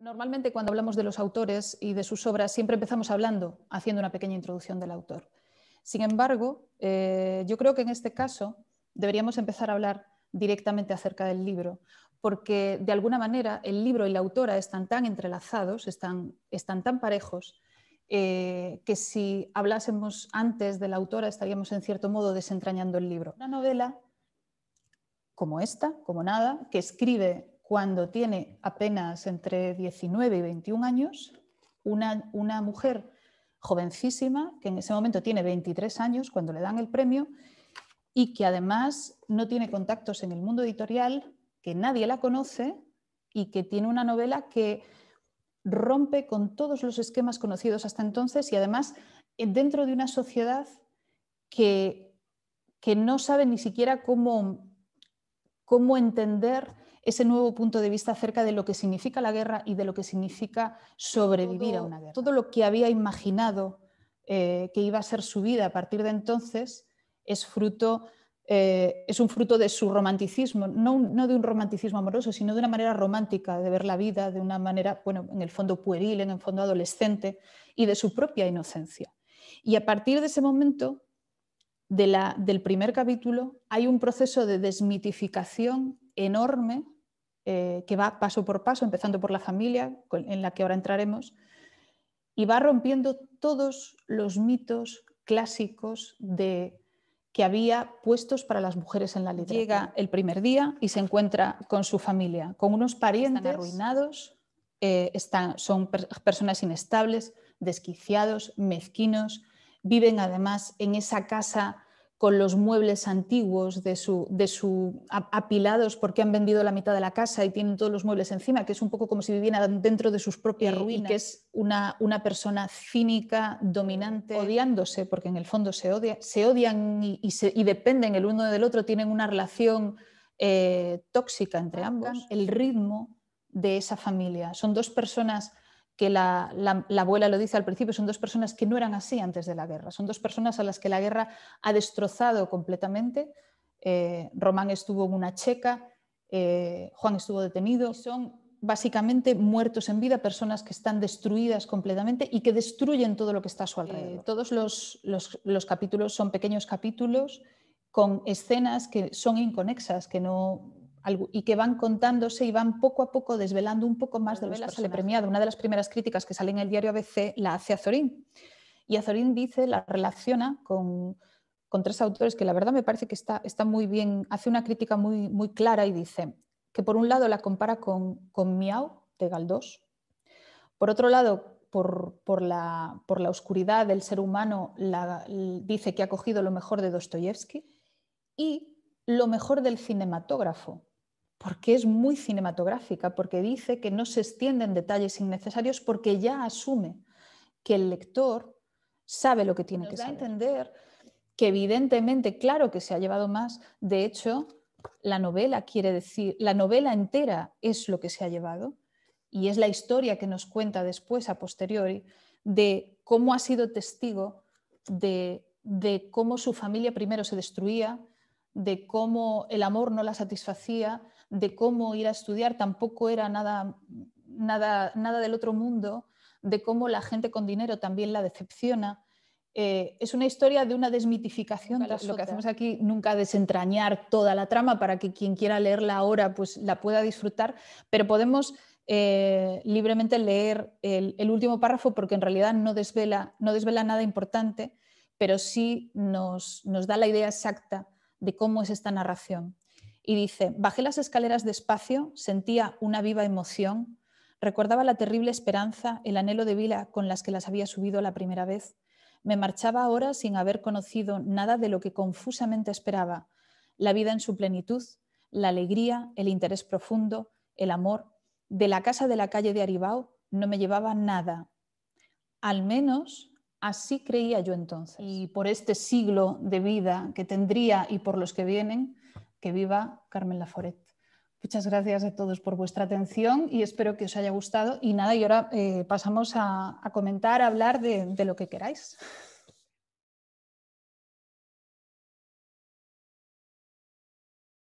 Normalmente cuando hablamos de los autores y de sus obras siempre empezamos hablando, haciendo una pequeña introducción del autor. Sin embargo, eh, yo creo que en este caso deberíamos empezar a hablar directamente acerca del libro, porque de alguna manera el libro y la autora están tan entrelazados, están, están tan parejos, eh, que si hablásemos antes de la autora estaríamos en cierto modo desentrañando el libro. Una novela como esta, como nada, que escribe cuando tiene apenas entre 19 y 21 años, una, mujer jovencísima, que en ese momento tiene 23 años cuando le dan el premio, y que además no tiene contactos en el mundo editorial, que nadie la conoce y que tiene una novela que rompe con todos los esquemas conocidos hasta entonces y además eh, dentro de una sociedad que, no sabe ni siquiera cómo, cómo entender ese nuevo punto de vista acerca de lo que significa la guerra y de lo que significa sobrevivir a una guerra. Todo lo que había imaginado eh, que iba a ser su vida a partir de entonces es fruto eh, es un fruto de su romanticismo, no, de un romanticismo amoroso, sino de una manera romántica de ver la vida, de una manera, bueno, en el fondo pueril, en el fondo adolescente, y de su propia inocencia. Y a partir de ese momento, de del primer capítulo, hay un proceso de desmitificación enorme eh, que va paso por paso, empezando por la familia, en la que ahora entraremos, y va rompiendo todos los mitos clásicos de que había puestos para las mujeres en la literatura. Llega el primer día y se encuentra con su familia, con unos parientes arruinados, eh, son personas inestables, desquiciados, mezquinos, viven además en esa casa con los muebles antiguos de su, de su, apilados porque han vendido la mitad de la casa y tienen todos los muebles encima, que es un poco como si vivieran dentro de sus propias ruinas, que es una, persona cínica, dominante, odiándose, porque en el fondo se, odia, se odian y, dependen el uno del otro, tienen una relación eh, tóxica entre ambos. El ritmo de esa familia. Son dos personas que la, abuela lo dice al principio, son dos personas que no eran así antes de la guerra, son dos personas a las que la guerra ha destrozado completamente. Eh, Román estuvo en una checa, eh, Juan estuvo detenido. Son básicamente muertos en vida, personas que están destruidas completamente y que destruyen todo lo que está a su eh, alrededor. todos los capítulos son pequeños capítulos con escenas que son inconexas, que no, y que van contándose y van poco a poco desvelando un poco más de los que premiado. Una de las primeras críticas que sale en el diario ABC la hace Azorín. Y Azorín dice, la relaciona con, con tres autores que la verdad me parece que está, está muy bien, hace una crítica muy, muy clara y dice que por un lado la compara con, con Miau de Galdós, por otro lado, por, por, la, por la, oscuridad del ser humano, la, dice que ha cogido lo mejor de Dostoyevsky y lo mejor del cinematógrafo, porque es muy cinematográfica, porque dice que no se extienden detalles innecesarios, porque ya asume que el lector sabe lo que tiene que da a entender que evidentemente, claro que se ha llevado más, de hecho, la novela quiere decir, la novela entera es lo que se ha llevado y es la historia que nos cuenta después, a posteriori, de cómo ha sido testigo de cómo su familia primero se destruía, de cómo el amor no la satisfacía, de cómo ir a estudiar tampoco era nada, del otro mundo, de cómo la gente con dinero también la decepciona. Eh, es una historia de una desmitificación. lo que hacemos aquí nunca desentrañar toda la trama para que quien quiera leerla ahora pues la pueda disfrutar, pero podemos eh, libremente leer el, último párrafo porque en realidad no desvela, nada importante, pero sí nos da la idea exacta de cómo es esta narración. Y dice, bajé las escaleras despacio, sentía una viva emoción, recordaba la terrible esperanza, el anhelo de vila con las que las había subido la primera vez. Me marchaba ahora sin haber conocido nada de lo que confusamente esperaba, la vida en su plenitud, la alegría, el interés profundo, el amor. De la casa de la calle de Aribao no me llevaba nada. Al menos Así creía yo entonces. Y por este siglo de vida que tendría y por los que vienen, que viva Carmen Laforet. Muchas gracias a todos por vuestra atención y espero que os haya gustado. Y nada, y ahora eh, pasamos a, comentar, a hablar de lo que queráis.